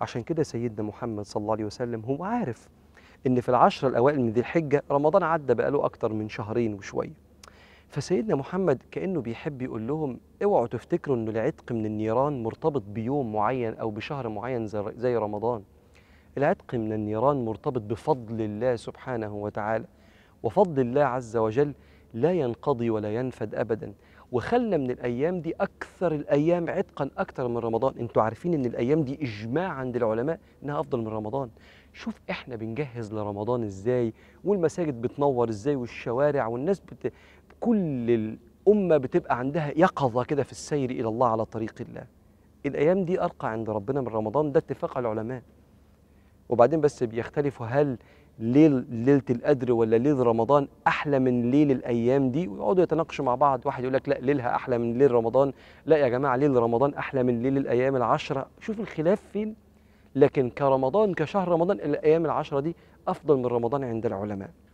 عشان كده سيدنا محمد صلى الله عليه وسلم هو عارف ان في العشر الاوائل من ذي الحجه رمضان عدى بقاله اكتر من شهرين وشويه فسيدنا محمد كانه بيحب يقول لهم اوعوا تفتكروا ان العتق من النيران مرتبط بيوم معين او بشهر معين زي رمضان العتق من النيران مرتبط بفضل الله سبحانه وتعالى وفضل الله عز وجل لا ينقضي ولا ينفد ابدا وخلى من الايام دي اكثر الايام عتقا اكثر من رمضان انتوا عارفين ان الايام دي اجماع عند العلماء انها افضل من رمضان شوف احنا بنجهز لرمضان ازاي والمساجد بتنور ازاي والشوارع والناس بت... كل الامه بتبقى عندها يقظه كده في السير الى الله على طريق الله الايام دي ارقى عند ربنا من رمضان ده اتفاق العلماء وبعدين بس بيختلفوا هل ليل ليله القدر ولا ليل رمضان احلى من ليل الايام دي ويقعدوا يتناقشوا مع بعض واحد يقول لك لا ليلها احلى من ليل رمضان لا يا جماعه ليل رمضان احلى من ليل الايام العشره شوف الخلاف فين لكن كرمضان كشهر رمضان الايام العشره دي افضل من رمضان عند العلماء